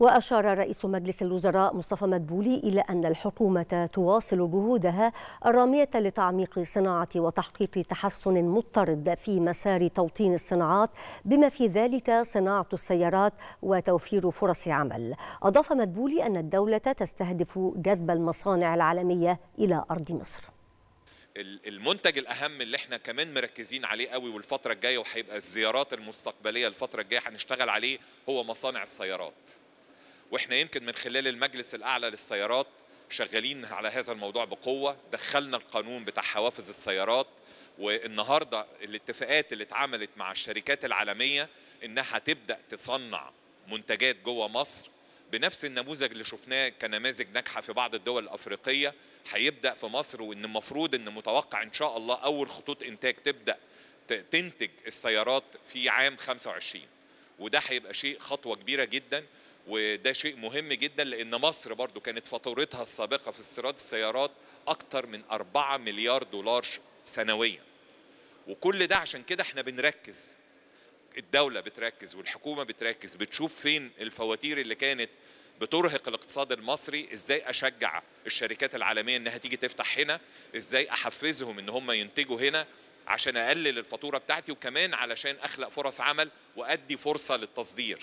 وأشار رئيس مجلس الوزراء مصطفى مدبولي إلى أن الحكومة تواصل جهودها الرامية لتعميق صناعة وتحقيق تحسن مضطرد في مسار توطين الصناعات بما في ذلك صناعة السيارات وتوفير فرص عمل أضاف مدبولي أن الدولة تستهدف جذب المصانع العالمية إلى أرض مصر المنتج الاهم اللي احنا كمان مركزين عليه قوي والفتره الجايه وهيبقى الزيارات المستقبليه الفتره الجايه هنشتغل عليه هو مصانع السيارات واحنا يمكن من خلال المجلس الاعلى للسيارات شغالين على هذا الموضوع بقوه دخلنا القانون بتاع حوافز السيارات والنهارده الاتفاقات اللي اتعملت مع الشركات العالميه انها تبدا تصنع منتجات جوه مصر بنفس النموذج اللي شفناه كنماذج ناجحه في بعض الدول الافريقيه هيبدا في مصر وان المفروض ان متوقع ان شاء الله اول خطوط انتاج تبدا تنتج السيارات في عام 25 وده هيبقى شيء خطوه كبيره جدا وده شيء مهم جدا لان مصر برضو كانت فاتورتها السابقه في استيراد السيارات اكتر من 4 مليار دولار سنويا وكل ده عشان كده احنا بنركز الدوله بتركز والحكومه بتركز بتشوف فين الفواتير اللي كانت بترهق الاقتصاد المصري ازاي اشجع الشركات العالميه انها تيجي تفتح هنا ازاي احفزهم ان هم ينتجوا هنا عشان اقلل الفاتوره بتاعتي وكمان علشان اخلق فرص عمل وادي فرصه للتصدير